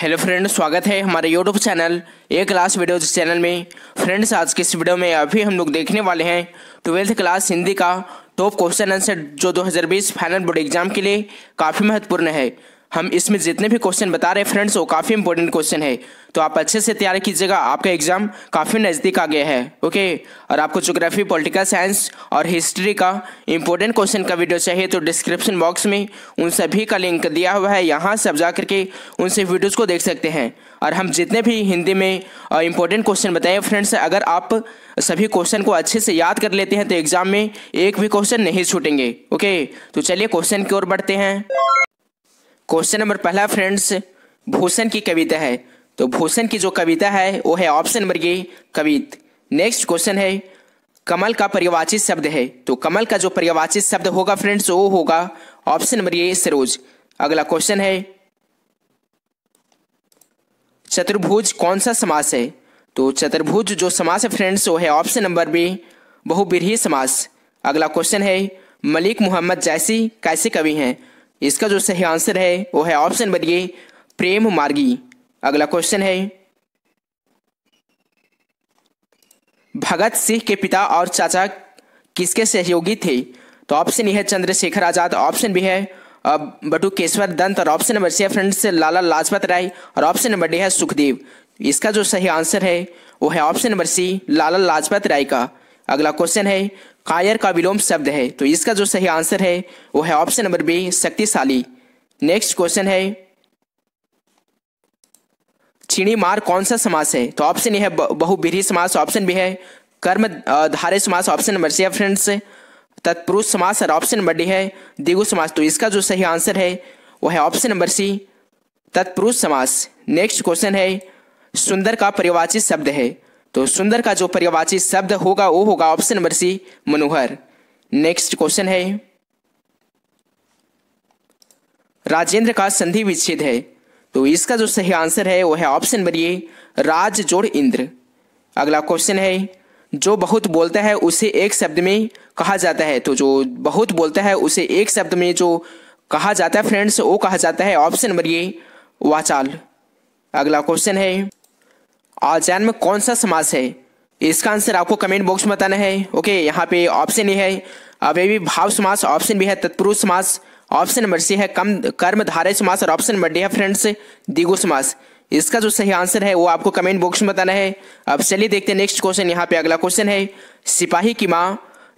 hello friends स्वागत है हमारे YouTube channel A class video channel में फ्रेंड्स आज के इस वीडियो में अभी हम लोग देखने वाले हैं ट्वेल्थ क्लास हिंदी का टॉप क्वेश्चन आंसर जो 2020 फाइनल बोर्ड एग्जाम के लिए काफ़ी महत्वपूर्ण है हम इसमें जितने भी क्वेश्चन बता रहे हैं फ्रेंड्स वो काफ़ी इंपॉर्टेंट क्वेश्चन है तो आप अच्छे से तैयारी कीजिएगा आपका एग्जाम काफ़ी नज़दीक आ गया है ओके और आपको जोग्राफी पॉलिटिकल साइंस और हिस्ट्री का इंपॉर्टेंट क्वेश्चन का वीडियो चाहिए तो डिस्क्रिप्शन बॉक्स में उन सभी का लिंक दिया हुआ है यहाँ से आप जा करके उनसे वीडियोज़ को देख सकते हैं और हम जितने भी हिंदी में इंपॉर्टेंट क्वेश्चन बताए फ्रेंड्स अगर आप सभी क्वेश्चन को अच्छे से याद कर लेते हैं तो एग्ज़ाम में एक भी क्वेश्चन नहीं छूटेंगे ओके तो चलिए क्वेश्चन की ओर बढ़ते हैं क्वेश्चन नंबर पहला फ्रेंड्स भूषण की कविता है तो भूषण की जो कविता है वो है ऑप्शन नंबर ये कवित नेक्स्ट क्वेश्चन है कमल का पर्यवाची शब्द है तो कमल का जो पर्यवाची शब्द होगा फ्रेंड्स वो होगा ऑप्शन नंबर ये सरोज अगला क्वेश्चन है चतुर्भुज कौन सा समास है तो चतुर्भुज जो समास है फ्रेंड्स वो है ऑप्शन नंबर बी बहुविरीही समास अगला क्वेश्चन है मलिक मोहम्मद जैसी कैसे कवि हैं इसका जो सही आंसर है वो है ऑप्शन नंबर ये प्रेम मार्गी अगला क्वेश्चन है भगत सिंह के पिता और चाचा किसके सहयोगी थे तो ऑप्शन ए है चंद्रशेखर आजाद ऑप्शन बी है बटू केशवर दंत और ऑप्शन नंबर सी है फ्रेंड्स लाला लाजपत राय और ऑप्शन नंबर डी है सुखदेव इसका जो सही आंसर है वो है option number C Lala Lajpat Rai का अगला क्वेश्चन है कायर का विलोम शब्द है तो इसका जो सही आंसर है वो है ऑप्शन नंबर बी शक्तिशाली नेक्स्ट क्वेश्चन है चीनी मार कौन सा समास है तो ऑप्शन ए है बहुबिरी समास ऑप्शन बी है कर्म धारे समास ऑप्शन नंबर सी है फ्रेंड्स तत्पुरुष समास और ऑप्शन नंबर डी है दिगु समास तो इसका जो सही आंसर है वो है ऑप्शन नंबर सी तत्पुरुष समास नेक्स्ट क्वेश्चन है सुंदर का परिवाचित शब्द है तो सुंदर का जो पर्यावाची शब्द होगा वो होगा option number C Manohar next question है राजेंद्र का संधि विच्छेद है तो इसका जो सही आंसर है वो है ऑप्शन नंबर ये राज जोड़ इंद्र अगला क्वेश्चन है जो बहुत बोलता है उसे एक शब्द में कहा जाता है तो जो बहुत बोलता है उसे एक शब्द में जो कहा जाता है फ्रेंड्स वो कहा जाता है ऑप्शन नंबर ये वाचाल अगला क्वेश्चन है आजान में कौन सा समास है इसका आंसर आपको कमेंट बॉक्स में बताना है ओके यहाँ पे ऑप्शन ही है भी भाव समास ऑप्शन भी है तत्पुरुष समास ऑप्शन नंबर सी है कम कर्म धारे समास और ऑप्शन नंबर डी है फ्रेंड्स दिगो समास इसका जो सही आंसर है वो आपको कमेंट बॉक्स में बताना है अब चलिए देखते हैं नेक्स्ट क्वेश्चन यहाँ पे अगला क्वेश्चन है सिपाही की माँ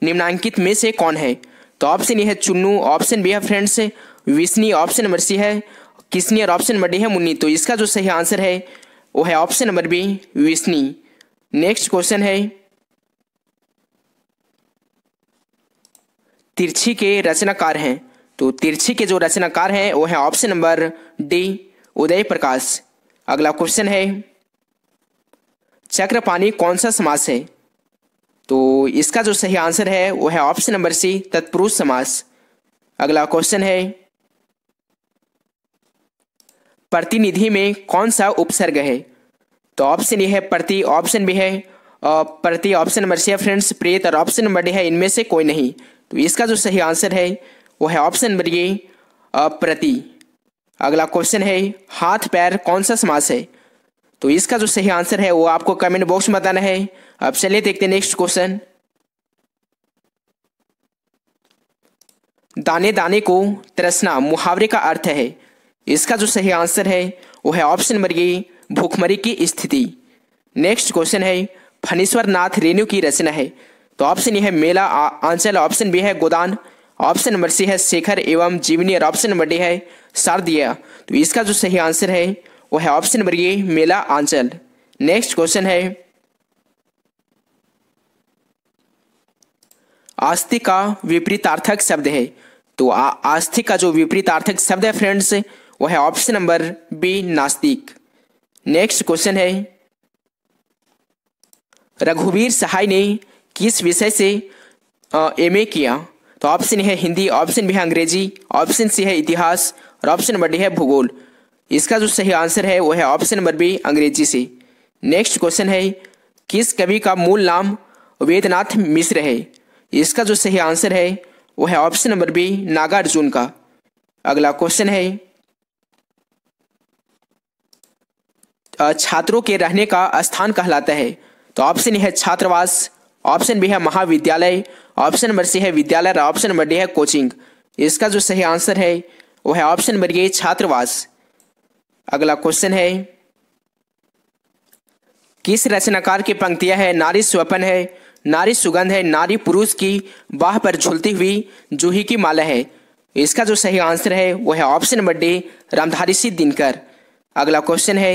निम्नांकित में से कौन है तो ऑप्शन ये है चुन्नू ऑप्शन बी है फ्रेंड्स विस्नी ऑप्शन नंबर सी है किसनी और ऑप्शन नंबर डी है मुन्नी तो इसका जो सही आंसर है वो है ऑप्शन नंबर बी विष्णी नेक्स्ट क्वेश्चन है तिरछी के रचनाकार हैं तो तिरछी के जो रचनाकार हैं वो है option number D Uday Prakash अगला क्वेश्चन है चक्रपाणी कौन सा समास है तो इसका जो सही आंसर है वो है ऑप्शन नंबर सी तत्पुरुष समास अगला क्वेश्चन है प्रतिनिधि में कौन सा उपसर्ग है तो ऑप्शन ए है प्रति ऑप्शन बी है और प्रति ऑप्शन नंबर सी है फ्रेंड्स प्रेत और ऑप्शन नंबर डी है इनमें से कोई नहीं तो इसका जो सही आंसर है वो है ऑप्शन नंबर ए प्रति अगला क्वेश्चन है हाथ पैर कौन सा समास है तो इसका जो सही आंसर है वो आपको कमेंट बॉक्स में बताना है अब चलिए देखते हैं नेक्स्ट क्वेश्चन दाने दाने को तरसना मुहावरे का अर्थ है इसका जो सही आंसर है वो है ऑप्शन नंबर ए भूखमरी की स्थिति नेक्स्ट क्वेश्चन है फनीश्वर नाथ रेणु की रचना है तो ऑप्शन ये है मेला आंसर ऑप्शन बी है गोदान ऑप्शन नंबर सी है शेखर एवं जीवनी और ऑप्शन नंबर डी है शारदिया तो इसका जो सही आंसर है वो है option number A Maila Aanchal next question है आस्थिक का विपरीतार्थक शब्द है तो आस्थिक का जो विपरीतार्थक शब्द है फ्रेंड्स वो है ऑप्शन नंबर बी नास्तिक नेक्स्ट क्वेश्चन है रघुवीर सहाय ने किस विषय से एमए किया तो ऑप्शन है हिंदी ऑप्शन बी है अंग्रेजी ऑप्शन सी है इतिहास और ऑप्शन नंबर डी है भूगोल इसका जो सही आंसर है वो है ऑप्शन नंबर बी अंग्रेजी से नेक्स्ट क्वेश्चन है किस कवि का मूल नाम वेदनाथ मिश्र है इसका जो सही आंसर है वो है ऑप्शन नंबर बी नागार्जुन का अगला क्वेश्चन है छात्रों के रहने का स्थान कहलाता है तो ऑप्शन है छात्रावास ऑप्शन बी है महाविद्यालय ऑप्शन नंबर सी है विद्यालय और ऑप्शन नंबर डी है कोचिंग इसका जो सही आंसर है वो है ऑप्शन नंबर ए छात्रावास अगला क्वेश्चन है किस रचनाकार की पंक्तियां है नारी स्वपन है नारी सुगंध है नारी पुरुष की बाह पर झुलती हुई जूही की माला है इसका जो सही आंसर है वो है option number D Ramdhari Singh Dinkar अगला क्वेश्चन है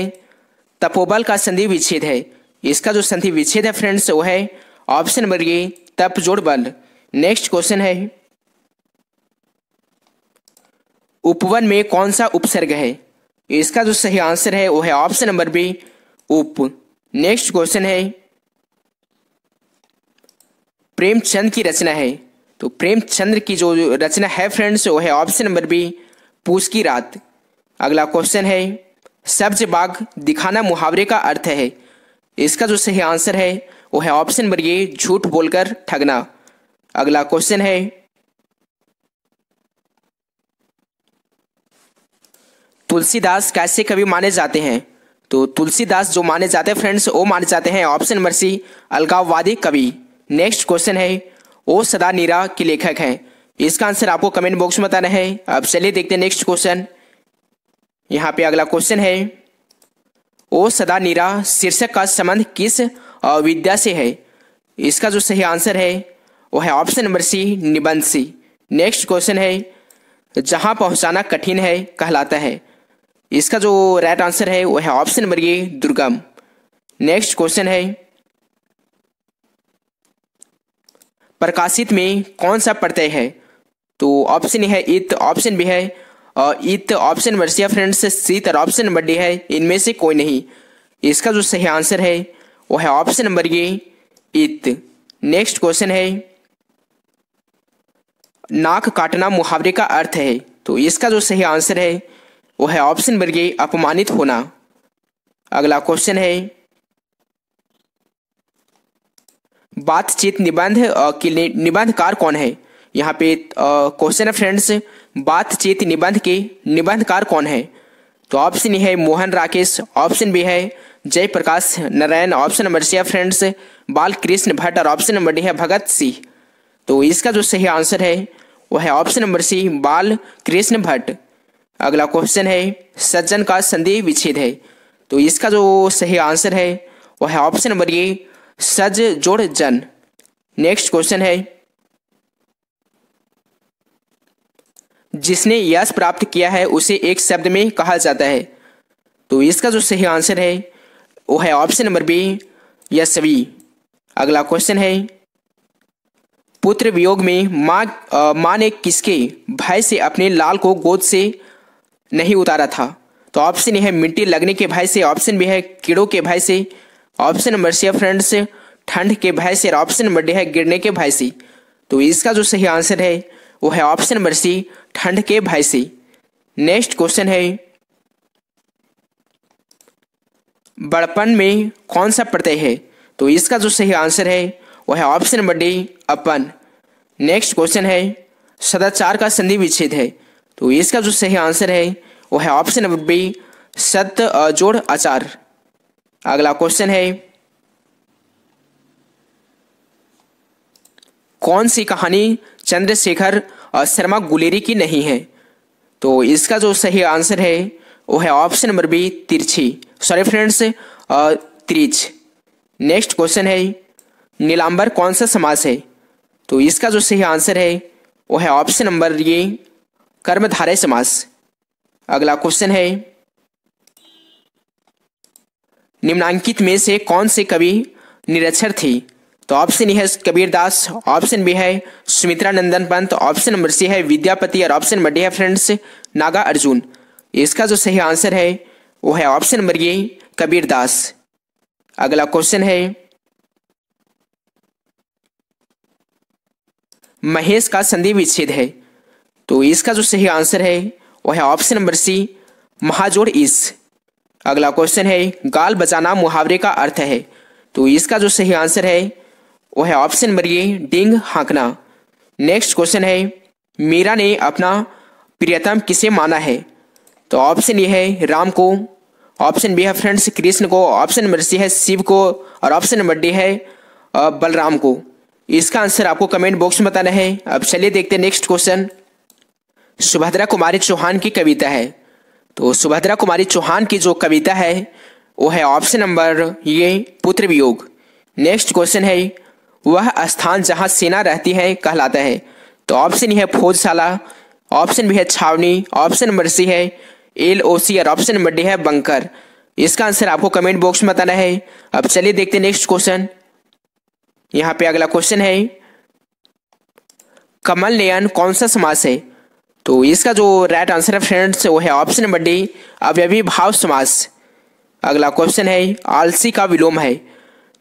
तपोबल का संधि विच्छेद है इसका जो संधि विच्छेद है फ्रेंड्स वो है ऑप्शन नंबर ए तप जोड़ बल नेक्स्ट क्वेश्चन है उपवन में कौन सा उपसर्ग है इसका जो सही आंसर है वो है ऑप्शन नंबर बी उप नेक्स्ट क्वेश्चन है प्रेमचंद की रचना है तो प्रेमचंद्र की जो रचना है फ्रेंड्स वो है ऑप्शन नंबर बी पूछ की रात अगला क्वेश्चन है सब्ज बाग दिखाना मुहावरे का अर्थ है इसका जो सही आंसर है वो है ऑप्शन नंबर ये झूठ बोलकर ठगना अगला क्वेश्चन है तुलसीदास कैसे कवि माने जाते हैं तो तुलसीदास जो माने जाते हैं फ्रेंड्स वो माने जाते हैं ऑप्शन नंबर सी अलगाववादी कवि नेक्स्ट क्वेश्चन है ओ सदा नीरा के लेखक हैं इसका आंसर आपको कमेंट बॉक्स में बताना है अब चलिए देखते हैं नेक्स्ट क्वेश्चन यहाँ पे अगला क्वेश्चन है ओ सदा निरा शीर्षक का संबंध किस अविद्या से है इसका जो सही आंसर है वो है ऑप्शन नंबर सी निबंध सी नेक्स्ट क्वेश्चन है जहाँ पहुँचाना कठिन है कहलाता है इसका जो राइट आंसर है वो है ऑप्शन नंबर ये दुर्गम नेक्स्ट क्वेश्चन है प्रकाशित में कौन सा प्रत्यय है तो ऑप्शन है इत ऑप्शन भी है इत ऑप्शन नंबर सी फ्रेंड्स सी तर ऑप्शन नंबर डी है इनमें से कोई नहीं इसका जो सही आंसर है वो है ऑप्शन नंबर ये ईद नेक्स्ट क्वेश्चन है नाक काटना मुहावरे का अर्थ है तो इसका जो सही आंसर है वो है ऑप्शन नंबर ये अपमानित होना अगला क्वेश्चन है बातचीत निबंध निबंधकार कौन है यहाँ पे क्वेश्चन है फ्रेंड्स बातचीत निबंध के निबंधकार कौन है तो ऑप्शन ए है मोहन राकेश ऑप्शन बी है Jayprakash Narayan option number C है फ्रेंड्स बालकृष्ण भट्ट और ऑप्शन नंबर डी है भगत सिंह तो इसका जो सही आंसर है वह है ऑप्शन नंबर सी बाल कृष्ण भट्ट अगला क्वेश्चन है सज्जन का संधि विच्छेद है तो इसका जो सही आंसर है वह है ऑप्शन नंबर ए सज जोड़ जन नेक्स्ट क्वेश्चन है जिसने यश प्राप्त किया है उसे एक शब्द में कहा जाता है तो इसका जो सही आंसर है वो है ऑप्शन नंबर बी यशवी अगला क्वेश्चन है पुत्र वियोग में माँ माँ ने किसके भाई से अपने लाल को गोद से नहीं उतारा था तो ऑप्शन है मिट्टी लगने के भाई से ऑप्शन बी है कीड़ों के भाई से ऑप्शन नंबर सी है फ्रेंड्स ठंड के भय से और ऑप्शन नंबर डी है गिरने के भाई से तो इसका जो सही आंसर है वो है ऑप्शन नंबर सी ठंड के भाई से नेक्स्ट क्वेश्चन है बड़पन में कौन सा प्रत्यय है तो इसका जो सही आंसर है वह है ऑप्शन नंबर डी अपन नेक्स्ट क्वेश्चन है सदाचार का संधि विच्छेद है तो इसका जो सही आंसर है वह है ऑप्शन नंबर बी सत्य जोड़ आचार अगला क्वेश्चन है कौन सी कहानी चंद्रशेखर शर्मा गुलेरी की नहीं है तो इसका जो सही आंसर है वो है ऑप्शन नंबर बी तिरछी सॉरी फ्रेंड्स त्रिच नेक्स्ट क्वेश्चन है नीलांबर कौन सा समास है तो इसका जो सही आंसर है वो है ऑप्शन नंबर ये कर्मधारय समास अगला क्वेश्चन है निम्नांकित में से कौन से कवि निरक्षर थी तो ऑप्शन ए है कबीर दास ऑप्शन बी है Sumitra Nandan Pant option number C है विद्यापति और ऑप्शन नंबर डी है फ्रेंड्स नागा अर्जुन इसका जो सही आंसर है वो है option number A Kabir Das अगला क्वेश्चन है महेश का संधि विच्छेद है तो इसका जो सही आंसर है वो है ऑप्शन नंबर सी महाजोड़ इस अगला क्वेश्चन है गाल बजाना मुहावरे का अर्थ है तो इसका जो सही आंसर है वो है ऑप्शन नंबर ये डिंग हाँकना नेक्स्ट क्वेश्चन है मीरा ने अपना प्रियतम किसे माना है तो ऑप्शन ये है राम को ऑप्शन बी है फ्रेंड्स कृष्ण को ऑप्शन नंबर सी है शिव को और ऑप्शन नंबर डी है बलराम को इसका आंसर आपको कमेंट बॉक्स में बताना है अब चलिए देखते हैं नेक्स्ट क्वेश्चन सुभद्रा कुमारी चौहान की कविता है तो सुभद्रा कुमारी चौहान की जो कविता है वो है ऑप्शन नंबर ये पुत्र वियोग नेक्स्ट क्वेश्चन है वह स्थान जहां सेना रहती है कहलाता है तो ऑप्शन ही है फौजशाला ऑप्शन भी है छावनी ऑप्शन नंबर सी है एल ओ सी और ऑप्शन नंबर डी है बंकर इसका आंसर आपको कमेंट बॉक्स में बताना है अब चलिए देखते हैं नेक्स्ट क्वेश्चन यहाँ पे अगला क्वेश्चन है कमल नयन कौन सा समास है तो इसका जो राइट आंसर है फ्रेंड्स वो है ऑप्शन नंबर डी अवयवी भाव समास अगला क्वेश्चन है आलसी का विलोम है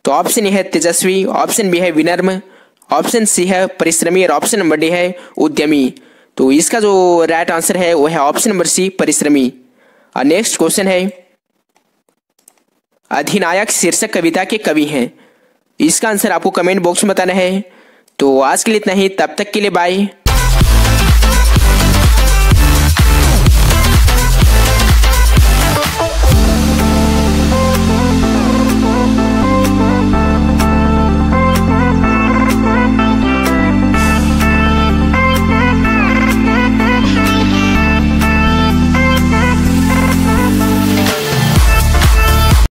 तो ऑप्शन ए है तेजस्वी ऑप्शन बी है विनर्म ऑप्शन सी है परिश्रमी और ऑप्शन नंबर डी है उद्यमी तो इसका जो राइट आंसर है वो है ऑप्शन नंबर सी परिश्रमी और नेक्स्ट क्वेश्चन है अधिनायक शीर्षक कविता के कवि हैं इसका आंसर आपको कमेंट बॉक्स में बताना है तो आज के लिए इतना ही तब तक के लिए बाय